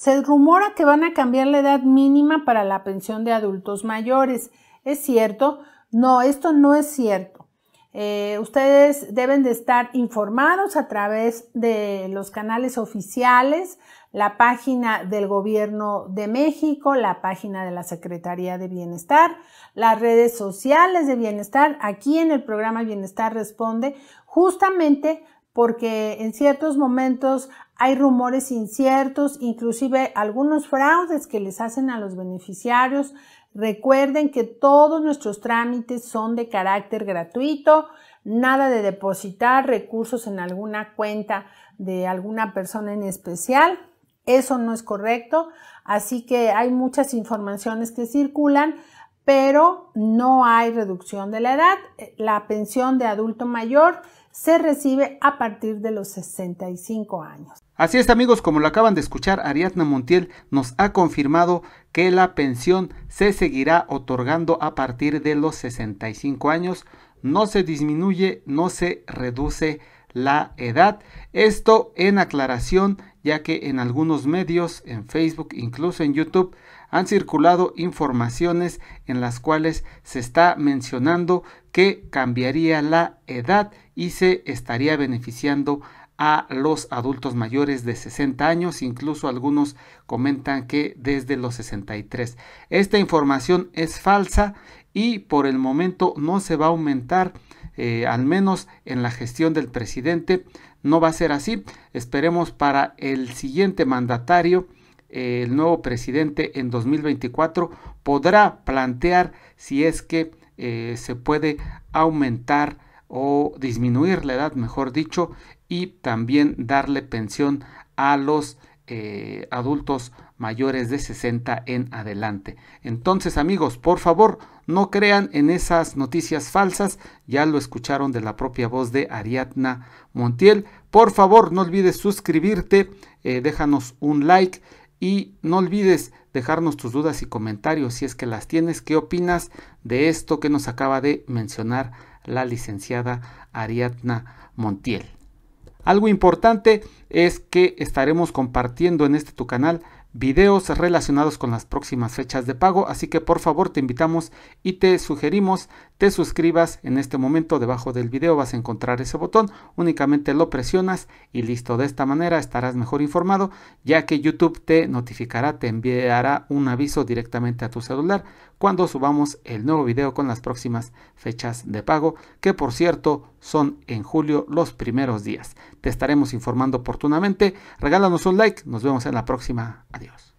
se rumora que van a cambiar la edad mínima para la pensión de adultos mayores. ¿Es cierto? No, esto no es cierto. Eh, ustedes deben de estar informados a través de los canales oficiales, la página del Gobierno de México, la página de la Secretaría de Bienestar, las redes sociales de Bienestar. Aquí en el programa Bienestar Responde, justamente porque en ciertos momentos hay rumores inciertos, inclusive algunos fraudes que les hacen a los beneficiarios. Recuerden que todos nuestros trámites son de carácter gratuito, nada de depositar recursos en alguna cuenta de alguna persona en especial. Eso no es correcto, así que hay muchas informaciones que circulan, pero no hay reducción de la edad. La pensión de adulto mayor se recibe a partir de los 65 años. Así es amigos, como lo acaban de escuchar, Ariadna Montiel nos ha confirmado que la pensión se seguirá otorgando a partir de los 65 años, no se disminuye, no se reduce la edad. Esto en aclaración ya que en algunos medios, en Facebook, incluso en YouTube, han circulado informaciones en las cuales se está mencionando que cambiaría la edad y se estaría beneficiando a los adultos mayores de 60 años, incluso algunos comentan que desde los 63. Esta información es falsa y por el momento no se va a aumentar, eh, al menos en la gestión del presidente, no va a ser así. Esperemos para el siguiente mandatario, eh, el nuevo presidente en 2024, podrá plantear si es que eh, se puede aumentar o disminuir la edad, mejor dicho, y también darle pensión a los eh, adultos mayores de 60 en adelante. Entonces amigos, por favor, no crean en esas noticias falsas, ya lo escucharon de la propia voz de Ariadna Montiel. Por favor, no olvides suscribirte, eh, déjanos un like y no olvides dejarnos tus dudas y comentarios si es que las tienes, qué opinas de esto que nos acaba de mencionar la licenciada Ariadna Montiel. Algo importante es que estaremos compartiendo en este tu canal videos relacionados con las próximas fechas de pago, así que por favor te invitamos y te sugerimos te suscribas en este momento debajo del video vas a encontrar ese botón, únicamente lo presionas y listo, de esta manera estarás mejor informado ya que YouTube te notificará, te enviará un aviso directamente a tu celular cuando subamos el nuevo video con las próximas fechas de pago, que por cierto son en julio los primeros días. Te estaremos informando oportunamente, regálanos un like, nos vemos en la próxima Adiós.